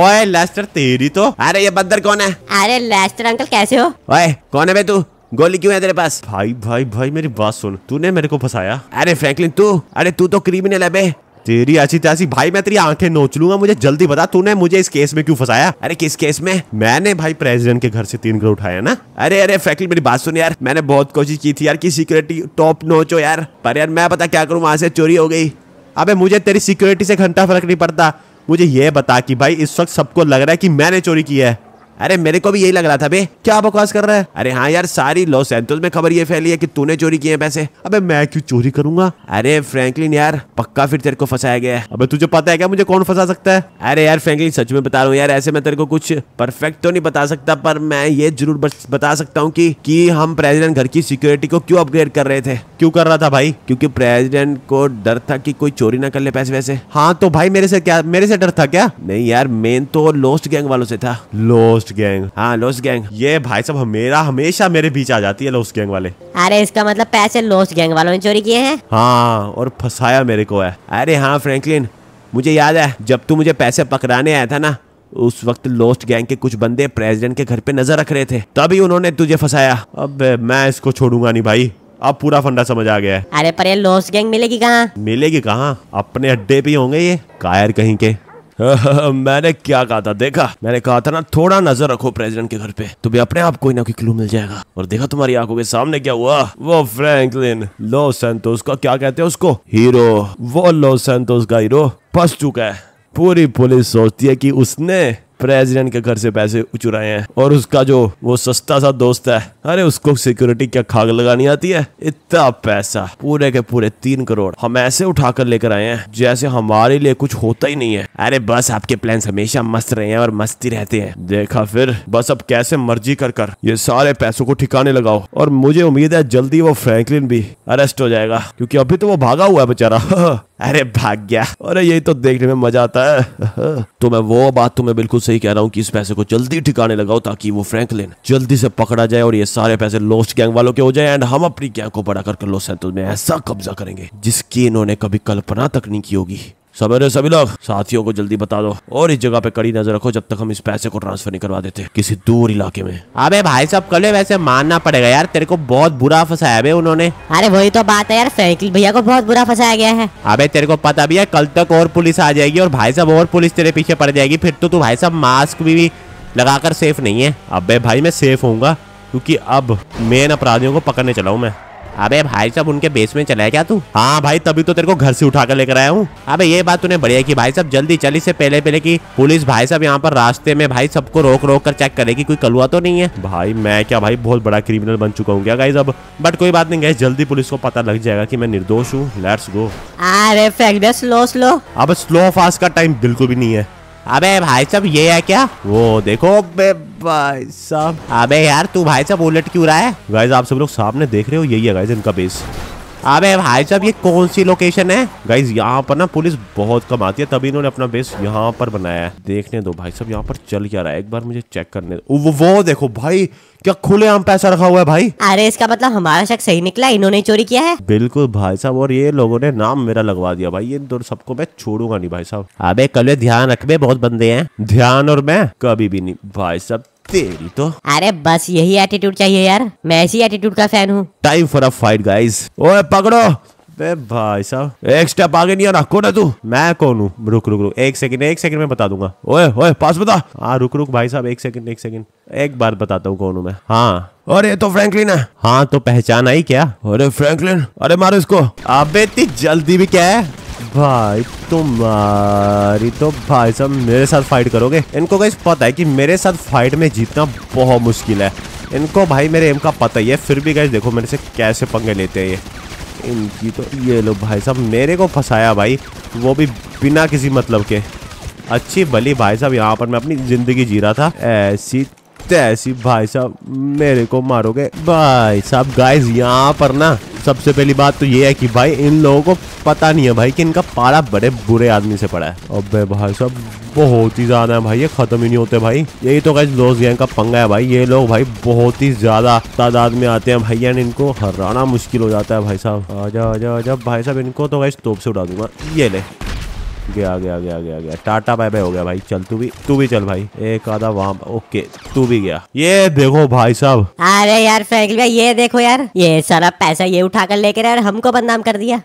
ओए लेस्टर तेरी तो अरे ये बदर कौन है अरे लेस्टर अंकल कैसे हो ओए कौन है भाई तू गोली क्यों है तेरे पास भाई भाई भाई मेरी बात सुन तूने मेरे को फंसाया अरे फ्रैंकलिन तू अरे तू तो क्रिमिनल है बे तेरी अच्छी तैसी भाई मैं तेरी आंखें नोच लूंगा मुझे जल्दी बता तूने मुझे इस केस में क्यों फंसाया अरे किस केस में मैंने भाई प्रेसिडेंट के घर से तीन करोड़ उठाया ना अरे अरे फैकल्टी मेरी बात सुन यार मैंने बहुत कोशिश की थी यार की सिक्योरिटी टॉप नोचो यार पर यार मैं पता क्या करूँ वहां से चोरी हो गई अबे मुझे तेरी सिक्योरिटी से घंटा फर्क नहीं पड़ता मुझे ये बता कि भाई इस वक्त सबको लग रहा है कि मैंने चोरी की है अरे मेरे को भी यही लग रहा था बे क्या बकवास कर रहा है अरे हाँ यार सारी लॉस एंजल्स में खबर ये फैली है कि तूने चोरी किए पैसे अबे मैं क्यों चोरी करूंगा अरे फ्रैंकलिन यार पक्का फिर तेरे को फंसाया गया है अबे तुझे पता है क्या मुझे कौन फंसा सकता है अरे यार फ्रैंकलिन सच में बता रहा हूँ यार ऐसे मैं तेरे को कुछ परफेक्ट तो नहीं बता सकता पर मैं ये जरूर बता सकता हूँ की हम प्रेजिडेंट घर की सिक्योरिटी को क्यों अपग्रेड कर रहे थे क्यों कर रहा था भाई क्योंकि प्रेजिडेंट को डर था की कोई चोरी ना कर ले पैसे वैसे हाँ तो भाई मेरे से क्या मेरे से डर था क्या नहीं यार मेन तो लोस्ट गैंग वालों से था लोस्ट लोस्ट गैंग हाँ लोस्ट गैंग ये भाई सब हमेरा हमेशा मेरे बीच आ जाती है लोस्ट गैंग वाले अरे इसका मतलब पैसे लोस्ट गैंग वालों ने चोरी किए हैं हाँ और फसाया मेरे को है अरे हाँ फ्रेंकलिन मुझे याद है जब तू मुझे पैसे पकड़ाने आया था ना उस वक्त लोस्ट गैंग के कुछ बंदे प्रेसिडेंट के घर पे नजर रख रहे थे तभी उन्होंने तुझे फंसाया अब मैं इसको छोड़ूंगा नहीं भाई अब पूरा फंडा समझ आ गया है अरे पर ये लोस्ट गैंग मिलेगी कहाँ मिलेगी कहाँ अपने अड्डे पे होंगे ये कायर कहीं के मैंने क्या कहा था देखा मैंने कहा था ना थोड़ा नजर रखो प्रेसिडेंट के घर पे तुम्हें तो अपने आप कोई ना कोई क्लू मिल जाएगा और देखा तुम्हारी आंखों के सामने क्या हुआ वो फ्रैंकलिन लो सेंतोस का क्या कहते हैं उसको हीरो वो लो सेंतोस का हीरो फंस चुका है पूरी पुलिस सोचती है कि उसने प्रेसिडेंट के घर से पैसे चुराए हैं और उसका जो वो सस्ता सा दोस्त है अरे उसको सिक्योरिटी क्या खाग लगानी आती है इतना पैसा पूरे के पूरे तीन करोड़ हम ऐसे उठा कर लेकर आए हैं जैसे हमारे लिए कुछ होता ही नहीं है अरे बस आपके प्लान हमेशा मस्त रहे हैं और मस्ती रहते हैं देखा फिर बस अब कैसे मर्जी कर कर ये सारे पैसों को ठिकाने लगाओ और मुझे उम्मीद है जल्दी वो फ्रैंकलिन भी अरेस्ट हो जाएगा क्योंकि अभी तो वो भागा हुआ है बेचारा अरे भाग्या अरे यही तो देखने में मजा आता है तो मैं वो बात तुम्हें तो बिल्कुल सही कह रहा हूँ कि इस पैसे को जल्दी ठिकाने लगाओ ताकि वो फ्रैंकलिन जल्दी से पकड़ा जाए और ये सारे पैसे लोस्ट गैंग वालों के हो जाए एंड हम अपनी गैंग को बढ़ा करके लॉस एंजल्स में ऐसा कब्जा करेंगे जिसकी इन्होंने कभी कल्पना तक नहीं की होगी सवेरे सभी लोग साथियों को जल्दी बता दो और इस जगह पे कड़ी नजर रखो जब तक हम इस पैसे को ट्रांसफर नहीं करवा देते किसी दूर इलाके में अबे भाई साहब कल वैसे मानना पड़ेगा यार तेरे को बहुत बुरा फंसाया है उन्होंने अरे वही तो बात है यार साइकिल भैया को बहुत बुरा फंसाया गया है अबे तेरे को पता भी है कल तक और पुलिस आ जाएगी और भाई साहब और पुलिस तेरे पीछे पड़ जाएगी फिर तो तू भाई साहब मास्क भी लगाकर सेफ नहीं है अब भाई मैं सेफ हूँ क्यूँकी अब मेन अपराधियों को पकड़ने चला हूँ मैं अबे भाई साहब उनके बेस में चला क्या तू हाँ भाई तभी तो तेरे को घर से उठा कर लेकर आया हूँ अबे ये बात तूने बढ़िया की भाई साहब जल्दी चली से पहले पहले की पुलिस भाई साहब यहाँ पर रास्ते में भाई सबको रोक रोक कर चेक करेगी कोई कलुआ तो नहीं है भाई मैं क्या भाई बहुत बड़ा क्रिमिनल बन चुका हूँ क्या भाई साहब बट कोई बात नहीं गई जल्दी पुलिस को पता लग जाएगा की मैं निर्दोष हूँ लेट्स गो अरे स्लो स्लो अब स्लो फास्ट का टाइम बिल्कुल भी नहीं है अबे भाई साहब ये है क्या वो देखो भाई साहब अबे यार तू भाई साहब उलट क्यों रहा है गाइस आप सब लोग सामने देख रहे हो यही है गाइस इनका बेस अबे भाई साहब ये कौन सी लोकेशन है गाइज यहाँ पर ना पुलिस बहुत कम आती है तभी इन्होंने अपना बेस यहाँ पर बनाया है देखने दो भाई साहब यहाँ पर चल क्या रहा है एक बार मुझे चेक करने दो वो, वो देखो भाई क्या खुले आम पैसा रखा हुआ है भाई अरे इसका मतलब हमारा शक सही निकला इन्होंने चोरी किया है बिल्कुल भाई साहब और ये लोगों ने नाम मेरा लगवा दिया भाई इन दोनों सबको मैं छोड़ूंगा नहीं भाई साहब अबे कल ध्यान रखे बहुत बंदे हैं ध्यान और मैं कभी भी नहीं भाई साहब तेरी तो अरे बस यही एटीट्यूड चाहिए यार मैं ऐसी एटीट्यूड का फैन हूँ time for a fight guys ओए पकड़ो भाई साहब एक स्टेप आगे नहीं आना कौन है तू मैं कौन हूँ रुक रुक रुक एक सेकंड एक सेकंड में बता दूंगा ओए ओए पास बता हाँ रुक रुक भाई साहब एक सेकंड एक सेकंड एक बार बताता हूँ कौन हूँ मैं हाँ और ये तो फ्रैंकलिन है हाँ तो पहचान आई क्या अरे फ्रैंकलिन अरे मारो इसको अबे इतनी जल्दी भी क्या है भाई तुम्हारी तो भाई साहब मेरे साथ फाइट करोगे इनको गाइस पता है कि मेरे साथ फाइट में जीतना बहुत मुश्किल है इनको भाई मेरे एम का पता ही है फिर भी गाइस देखो मेरे से कैसे पंगे लेते हैं ये इनकी तो ये लो भाई साहब मेरे को फंसाया भाई वो भी बिना किसी मतलब के अच्छी भली भाई साहब यहाँ पर मैं अपनी ज़िंदगी जी रहा था ऐसी तैसी तो भाई साहब मेरे को मारोगे भाई साहब गाइस यहाँ पर ना सबसे पहली बात तो ये है कि भाई इन लोगों को पता नहीं है भाई कि इनका पारा बड़े बुरे आदमी से पड़ा है अबे भाई साहब बहुत ही ज्यादा है भाई ये खत्म ही नहीं होते भाई यही तो कैसे लोस गैंग का पंगा है भाई ये लोग भाई बहुत ही ज्यादा तादाद में आते हैं भैया इनको हराना मुश्किल हो जाता है भाई साहब आजा आजा आजा भाई साहब इनको तो कैसे तोप से उड़ा दूंगा ये ले गया गया गया गया गया टाटा बाय बाय हो गया भाई चल तू भी तू भी चल भाई एक आधा वहाँ ओके तू भी गया ये देखो भाई साहब अरे यार फ्रैंकलिन लिया ये देखो यार ये सारा पैसा ये उठा कर लेकर यार हमको बदनाम कर दिया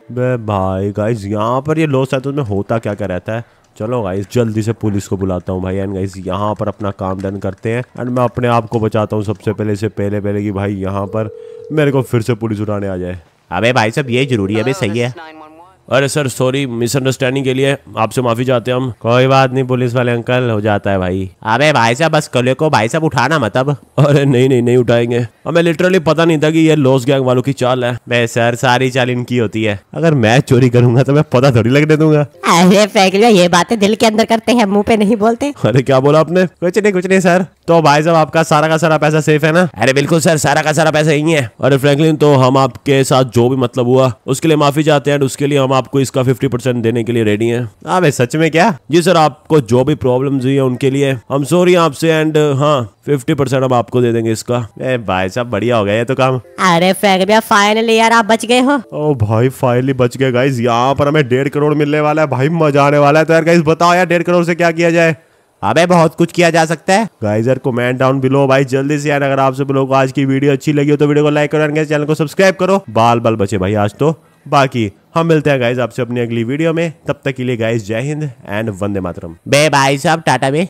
भाई गाइस यहाँ पर ये लो सैतुल में होता क्या क्या रहता है चलो गाइस जल्दी से पुलिस को बुलाता हूँ भाई एंड गाइस यहाँ पर अपना काम डन करते हैं एंड मैं अपने आप को बचाता हूँ सबसे पहले से पहले पहले कि भाई यहाँ पर मेरे को फिर से पुलिस उठाने आ जाए अबे भाई साहब ये जरूरी है अबे सही है अरे सर सॉरी मिसअंडरस्टैंडिंग के लिए आपसे माफी चाहते हैं हम कोई बात नहीं पुलिस वाले अंकल हो जाता है भाई अरे भाई साहब बस कले को भाई साहब उठाना मतलब अरे नहीं नहीं नहीं उठाएंगे हमें लिटरली पता नहीं था कि ये लॉस गैंग वालों की चाल है मैं सर सारी चाल इनकी होती है अगर मैं चोरी करूंगा तो मैं पता थोड़ी लगने दूंगा अरे फैकलिया ये बातें दिल के अंदर करते हैं मुंह पे नहीं बोलते अरे क्या बोला आपने कुछ नहीं कुछ नहीं सर तो भाई साहब आपका सारा का सारा पैसा सेफ है ना अरे बिल्कुल सर सारा का सारा पैसा यही है अरे फ्रैंकलिन तो हम आपके साथ जो भी मतलब हुआ उसके लिए माफी चाहते हैं उसके लिए हम आपको इसका फिफ्टी परसेंट देने के लिए रेडी है हाँ सच में क्या जी सर आपको जो भी प्रॉब्लम हुई है उनके लिए हम सॉरी आपसे एंड हाँ फिफ्टी परसेंट हम आपको दे देंगे इसका ए भाई साहब बढ़िया हो गया ये तो काम अरे फेंक दिया फाइनली यार आप बच गए हो ओ भाई फाइनली बच गए गाइस यहाँ पर हमें डेढ़ करोड़ मिलने वाला है भाई मजा आने वाला है तो यार गाइस बताओ यार डेढ़ करोड़ से क्या किया जाए अबे बहुत कुछ किया जा सकता है गाइस यार कमेंट डाउन बिलो भाई जल्दी से यार अगर आप सब लोगों को आज की वीडियो अच्छी लगी हो तो वीडियो को लाइक करो चैनल को सब्सक्राइब करो बाल बाल बचे भाई आज तो बाकी हम मिलते हैं गाइज आपसे अपनी अगली वीडियो में तब तक के लिए गाइज जय हिंद एंड वंदे मातरम बे भाई साहब टाटा बे